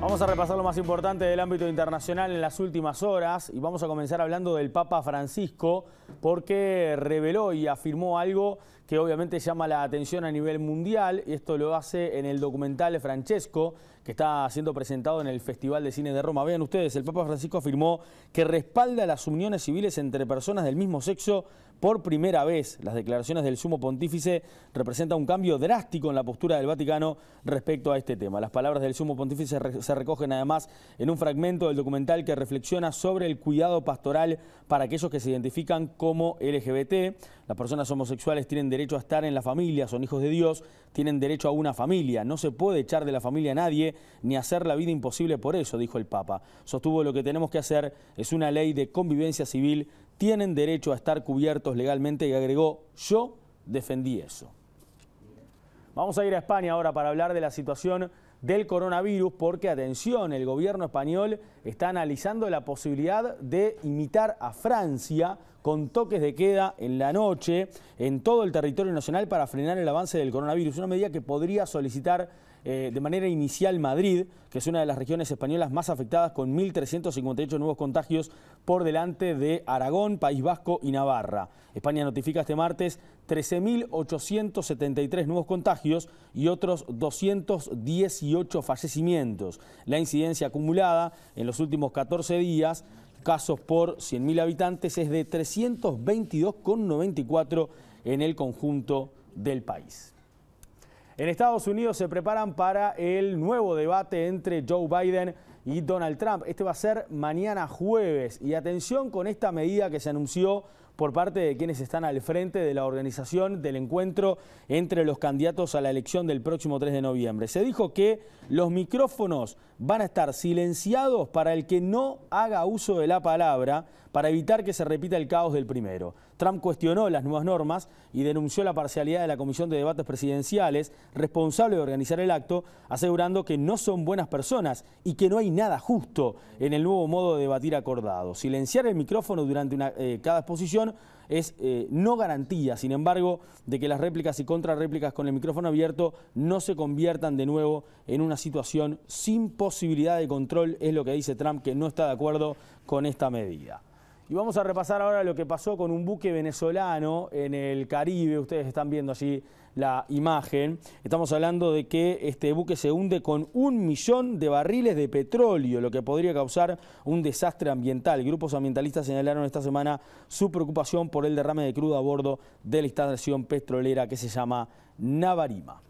Vamos a repasar lo más importante del ámbito internacional en las últimas horas y vamos a comenzar hablando del Papa Francisco porque reveló y afirmó algo que obviamente llama la atención a nivel mundial y esto lo hace en el documental Francesco está siendo presentado en el Festival de Cine de Roma. Vean ustedes, el Papa Francisco afirmó que respalda las uniones civiles entre personas del mismo sexo por primera vez. Las declaraciones del sumo pontífice representan un cambio drástico en la postura del Vaticano respecto a este tema. Las palabras del sumo pontífice se recogen además en un fragmento del documental que reflexiona sobre el cuidado pastoral para aquellos que se identifican como LGBT. Las personas homosexuales tienen derecho a estar en la familia, son hijos de Dios, tienen derecho a una familia. No se puede echar de la familia a nadie ni hacer la vida imposible por eso, dijo el Papa. Sostuvo lo que tenemos que hacer es una ley de convivencia civil, tienen derecho a estar cubiertos legalmente y agregó, yo defendí eso. Vamos a ir a España ahora para hablar de la situación del coronavirus porque, atención, el gobierno español está analizando la posibilidad de imitar a Francia con toques de queda en la noche en todo el territorio nacional para frenar el avance del coronavirus. Una medida que podría solicitar eh, de manera inicial Madrid, que es una de las regiones españolas más afectadas con 1.358 nuevos contagios por delante de Aragón, País Vasco y Navarra. España notifica este martes 13.873 nuevos contagios y otros 218 fallecimientos. La incidencia acumulada en los últimos 14 días casos por 100.000 habitantes es de 322,94 en el conjunto del país. En Estados Unidos se preparan para el nuevo debate entre Joe Biden y Donald Trump. Este va a ser mañana jueves y atención con esta medida que se anunció por parte de quienes están al frente de la organización del encuentro entre los candidatos a la elección del próximo 3 de noviembre. Se dijo que los micrófonos van a estar silenciados para el que no haga uso de la palabra para evitar que se repita el caos del primero. Trump cuestionó las nuevas normas y denunció la parcialidad de la Comisión de Debates Presidenciales, responsable de organizar el acto, asegurando que no son buenas personas y que no hay nada justo en el nuevo modo de debatir acordado. Silenciar el micrófono durante eh, cada exposición es eh, no garantía, sin embargo, de que las réplicas y contrarréplicas con el micrófono abierto no se conviertan de nuevo en una situación sin posibilidad de control, es lo que dice Trump, que no está de acuerdo con esta medida. Y vamos a repasar ahora lo que pasó con un buque venezolano en el Caribe. Ustedes están viendo allí la imagen. Estamos hablando de que este buque se hunde con un millón de barriles de petróleo, lo que podría causar un desastre ambiental. Grupos ambientalistas señalaron esta semana su preocupación por el derrame de crudo a bordo de la instalación petrolera que se llama Navarima.